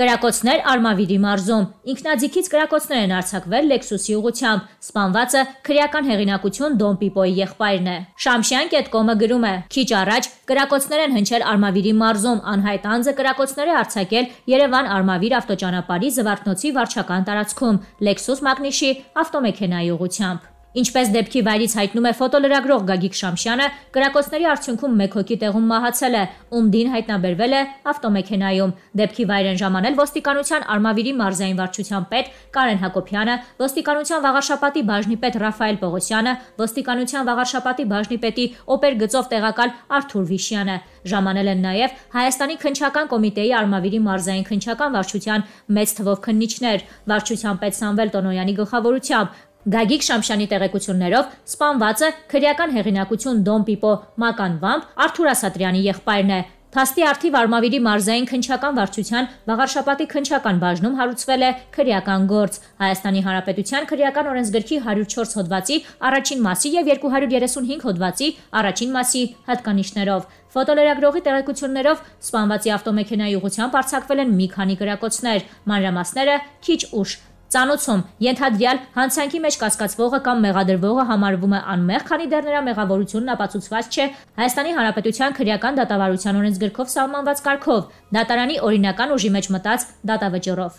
Կրակոցներ Արմավիրի մարզում ինքնաձիգից կրակոցներ են արձակվել Lexus-ի ուղությամբ։ Սպանվածը քրեական հեղինակություն Դոն Պիպոյի եղբայրն է։ Shamshian.com-ը գրում է. Քիչ առաջ կրակոցներ են հնչել Արմավիրի մարզում, անհայտ անձը կրակոցներ է արձակել Երևան-Արմավիր ավտոճանապարհի Զվարթնոցի վարչական տարածքում Lexus Magnishi ավտոմեքենայի ուղությամբ։ Ինչպես դեպքի վայրից հայտնում է ֆոտոլրագրող Գագիկ Շամշյանը, կրակոցների արդյունքում մեկ հոգի տեղում մահացել է, ում դին հայտնաբերվել է ավտոմեքենայում։ Դեպքի վայր են ժամանել ոստիկանության Արմավիրի մարզային վարչության պետ Կարեն Հակոբյանը, ոստիկանության վաղարշապետի բաժնի պետ Ռաֆայել Պողոսյանը, ոստիկանության վաղարշապետի բաժնի պետի օպերգծով տեղակալ Արթուր Վիշյանը։ Ժամանել են նաև Հայաստանի քնչական կոմիտեի Արմավիրի մարզային քնչական վարչության մեծ թվով քննիչներ, վարչության պետ Սամվել Տոնոյանի գլխավորությամբ, Գագիկ Շամշյանի տեղեկություններով սպանվածը քրեական հեղինակություն Դոն Պիպո Մականվամբ Արթուր Ասատրյանի եղբայրն է։ Փաստի արդի Վարմավիրի մարզային քնչական վարչության Վաղարշապատի քնչական բաժնում հարուցվել է քրեական գործ Հայաստանի Հանրապետության քրեական օրենսգրքի 104 հոդվածի առաջին մասի եւ 235 հոդվածի առաջին մասի հատկանիշներով Ֆոտոլերագրողի տեղեկություններով սպանվածի ավտոմեքենայի ուղությամբ արձակվել են մի քանի գրակոչներ։ Մանրամասները քիչ ուշ Ծանոցում ենթադրյալ հանցանքի մեջ կասկածվողը կամ մեղադրվողը համարվում է անմեղ, քանի դեռ նրա մեղավորությունն ապացուցված չէ Հայաստանի Հանրապետության քրեական դատավարության օրենսգրքով սահմանված կարգով, դատարանի օրինական ուժի մեջ մտած դատավճռով։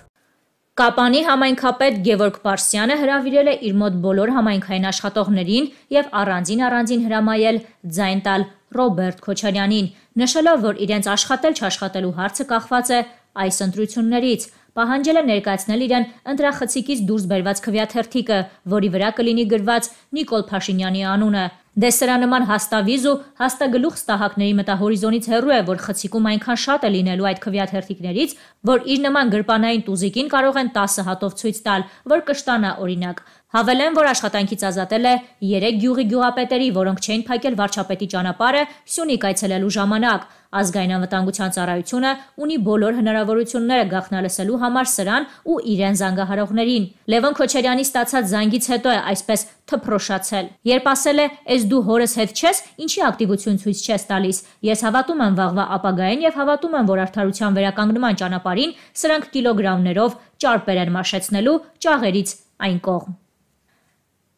Կապանի համայնքապետ Գևորգ Պարսյանը հրավիրել է իր մոտ բոլոր համայնքային աշխատողներին եւ առանձին-առանձին հրամայել ձայն տալ Ռոբերտ Քոչարյանին, նշելով, որ իրենց աշխատել չաշխատելու հարցը կախված է այս ընտրություններից։ Պահանջել է ներկայացնել իրեն ընտրախցիկից դուրս բերված քվյաթերթիկը, որի վրա կլինի գրված Նիկոլ Փաշինյանի անունը։ Դե սրա նման հաստավիզ ու հաստագլուխ ստահակների մտահորիզոնից հեռու է, որ խցիկում այնքան շատ է լինելու այդ քվյաթերթիկներից, որ իր նման գրպանային տուզիկին կարող են 10 հատով ցույց տալ, որ կշտանա օրինակ։ Հավելեն, որ աշխատանքից ազատել է 3 գյուղի գյուղապետերի, որոնք չէին փակել վարչապետի ճանապարհը Սյունիք այցելելու ժամանակ։ Ազգային անվտանգության ծառայությունը ունի բոլոր հնարավորությունները գախնալսելու համար սրան ու իրեն զանգահարողներին։ Լևոն Քոչարյանի ստացած զանգից հետո է այսպես թփրոշացել։ Երբ ասել է, «Էս դու հորս հետ չես, ինչի ակտիվություն ցույց չես տալիս։ Ես հավատում եմ վաղվա ապագային եւ հավատում եմ, որ արդարության վերականգնման ճանապարհին սրանք կիլոգրամներով ճարպեր են մաշեցնելու ճաղերից այն կողմ»։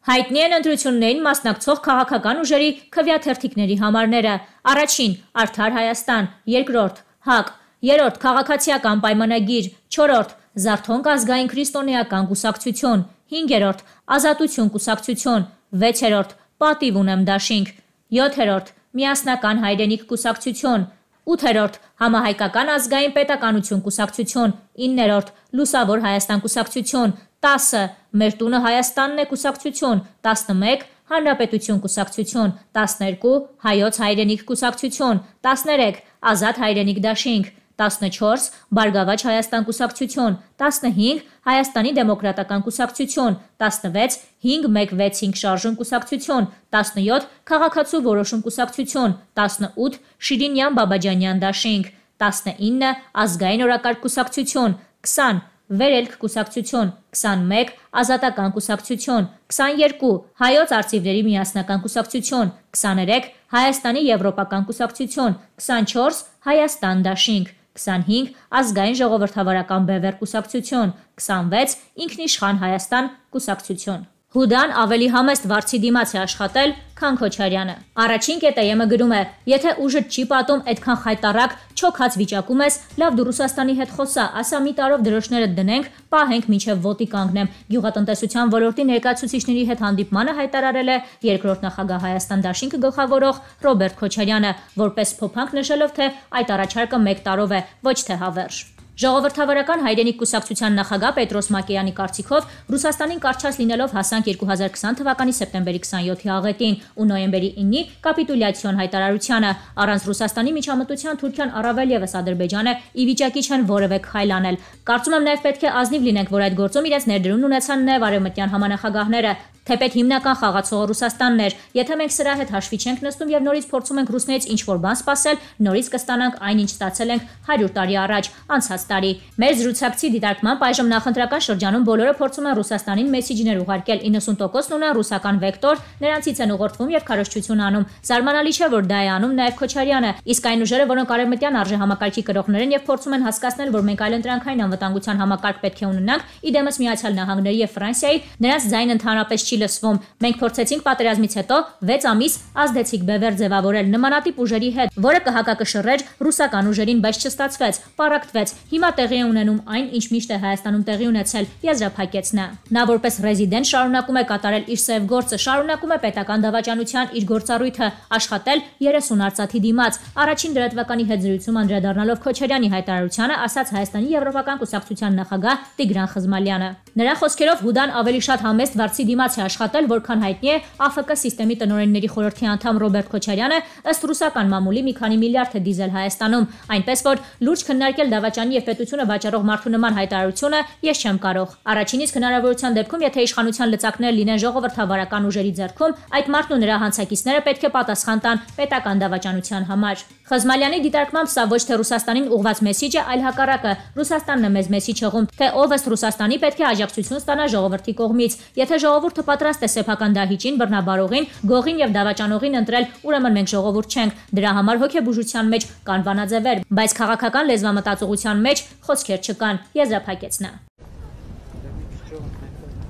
Հայտնի են ընտրություններին մասնակցող քաղաքական ուժերի քվյաթերթիկների համարները. առաջին Արթար Հայաստան, երկրորդ ՀԱԿ, երրորդ Քաղաքացիական պայմանագիր, չորրորդ Զարթոնք ազգային քրիստոնեական կուսակցություն, 5-րդ Ազատություն կուսակցություն, 6-րդ Պատիվ ունեմ դաշինք, 7-րդ Միասնական հայրենիք կուսակցություն, 8-րդ Համահայկական ազգային պետականություն կուսակցություն, 9-րդ Լուսավոր Հայաստան կուսակցություն, 10. Մեր տունը Հայաստանն է կուսակցություն, 11. Հանրապետություն կուսակցություն, 12. Հայոց հայրենիք կուսակցություն, 13. Ազատ հայրենիք դաշինք, 14. Բարգավաճ Հայաստան կուսակցություն, 15. Հայաստանի դեմոկրատական կուսակցություն, 16. 5-1-6-5 շարժում կուսակցություն, 17. Քաղաքացու որոշում կուսակցություն, 18. Շիրինյան Բաբաջանյան դաշինք, 19. Ազգային օրակարգ կուսակցություն, 20. Վերելք կուսակցություն 21, Ազատական կուսակցություն 22, Հայոց արծիվների միասնական կուսակցություն 23, Հայաստանի եվրոպական կուսակցություն 24, Հայաստան դաշինք 25 ազգային ժողովրդավարական բևեռ կուսակցություն 26 ինքնիշխան Հայաստան կուսակցություն Հուդան ավելի համեստ վարձի դիմաց է աշխատել, քան Քոչարյանը։ Առաջին կետը ԵՄ գրում է. եթե ուժը չի պատում, այդքան խայտարակ, չոքած վիճակում ես, լավ դու Ռուսաստանի հետ խոսա, ասա մի տարով դրոշները դնենք, պահենք մինչև ոտի կանգնեմ։ Գյուղատնտեսության ոլորտի ներկայացուցիչների հետ հանդիպմանը հայտարարել է երկրորդ նախագահ Հայաստան Դաշինքը գլխավորող Ռոբերտ Քոչարյանը, որպես փոփանք նշելով, թե այդ առաջարկը 1 տարով է, ոչ թե հավերժ։ Ժողովրդավարական հայրենիք կուսակցության նախագահ Պետրոս Մակեյանի կարծիքով Ռուսաստանին կարճած լինելով հասանք 2020 թվականի սեպտեմբերի 27-ի աղետին ու նոյեմբերի 9-ի կապիտուլյացիոն հայտարարությանը առանց Ռուսաստանի միջամտության Թուրքիան առավել եւս Ադրբեջանը ի վիճակի չեն որևէ քայլ անել։ Կարծում եմ նաեւ պետք է ազնիվ լինենք, որ այդ գործում իրենց ներդրումն ունեցան նաեւ արևմտյան համանախագահները, թեպետ հիմնական խաղացողը Ռուսաստանն էր։ Եթե մենք սրա հետ հաշվի չենք նստում եւ նորից փորձում ենք ռուսներից ինչ որ բան սпасել, նորից կստանանք այն, ինչ ստացել ենք 100 տարի առաջ անցած 20 տարի։ Մեր զրուցակցի դիտարկմամբ այժմ նախընտրական շրջանում բոլորը փորձում են Ռուսաստանին մեսիջներ ուղարկել 90%-ն ունեն ռուսական վեկտոր, նրանցից են ուղղորդվում եւ քարոշչություն անում։ Զարմանալի չէ, որ դա է անում նաեւ Քոչարյանը, իսկ այն ուժերը, որոնք արևմտյան արժեհամակարգի կրողներ են եւ փորձում են հասկանալ, որ մենք այլ ընտրանքային անվտանգության համակարգ պետք է ունենանք իդեմս Միացյալ Նահանգների եւ Ֆրանսիայի, նրանց ձայն ընդհանրապես չի լսվում։ Մենք փորձեցինք պատերազմից հետո 6 ամիս ազդեցիկ բևեր ձևավորել նմանատիպ ուժերի հետ, որը կհակակշռեր ռուսական ուժերին, բայց չստացվեց, պարակտվեց։ Հիմա տեղի է ունենում այն, ինչ միշտ է Հայաստանում տեղի ունեցել, եզրափակեց նա։ Նա որպես ռեզիդենտ շարունակում է կատարել իր սև գործը, շարունակում է պետական դավաճանության իր գործառույթը, աշխատել 30 արծաթի դիմաց։ Առաջին դրատվականի հետ զրույցում անդրադառնալով Քոչարյանի հայտարարությանը, ասաց Հայաստանի Եվրոպական կուսակցության նախագահ Տիգրան Խզմալյանը։ Նրա խոսքերով Հուդան ավելի շատ համեստ վարձի դիմաց է աշխատել, որքան հայտնի է ԱՖԿ համակարգի տնօրենների խորհրդի անդամ Ռոբերտ Քոչարյանը ըստ ռուսական մամուլի մի քանի միլիարդ է դիզել Հայաստանում, այնպես որ լուրջ քննարկել Դավաճանի եւ պետությունը վաճառող մարդու նման հայտարարությունը ես չեմ կարող։ Առաջինից հնարավորության դեպքում, եթե իշխանության լծակները լինեն ժողովրդավարական ուժերի ձեռքում, այդ մարդն ու նրա հանցակիցները պետք է պատասխան տան պետական դավաճանության համար։ Խզմալյանի դիտարկմամբ սա ոչ թե Ռուսաստանին ուղված մեսիջ է, այլ հակառակը՝ Ռուսաստանն է մեզ մեսիջ հղում, թե ով ըստ Ռուսաստանի պետք է աջակցություն ստանա ժողովրդի կողմից։ Եթե ժողովուրդը պատրաստ է սեփական դահիճին, բռնաբարողին, գողին եւ դավաճանողին ընտրել, ուրեմն մենք ժողովուրդ չենք։ Դրա համար հոգեբուժության մեջ կան բանաձևեր, բայց քաղաքական լեզվամտածողության մեջ խոսքեր չկան։ Եզրափակեց նա։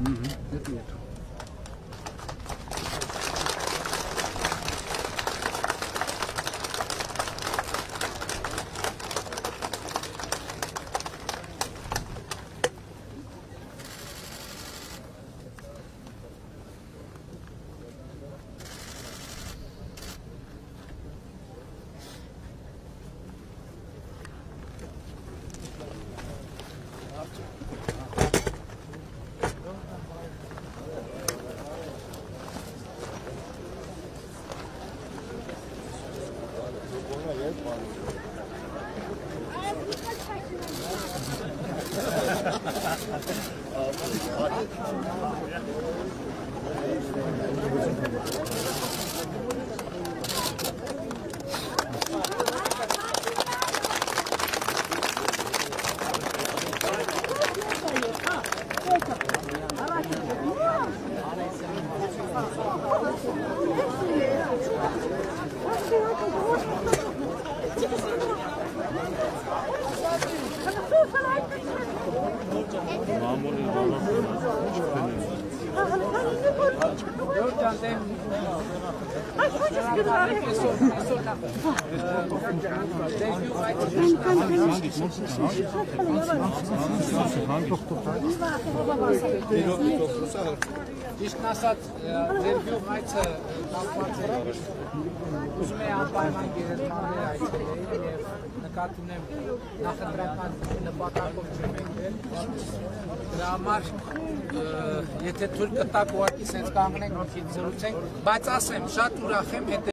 Mm-hmm. ասեմ։ Այս ոչ ես գրարի։ Այսօր նախ։ Իսկ ասած դերյու հայցը բացարձակ ուզում է անպայման գերեզմաները այցելել նկատ ունեմ նախընտրական նպատակով չեմ եկել։ Դրա համար եթե թույլ կտակ ուղղակի սենց կանգնենք, մի քիչ զրուցենք, բայց ասեմ, շատ ուրախ եմ հետ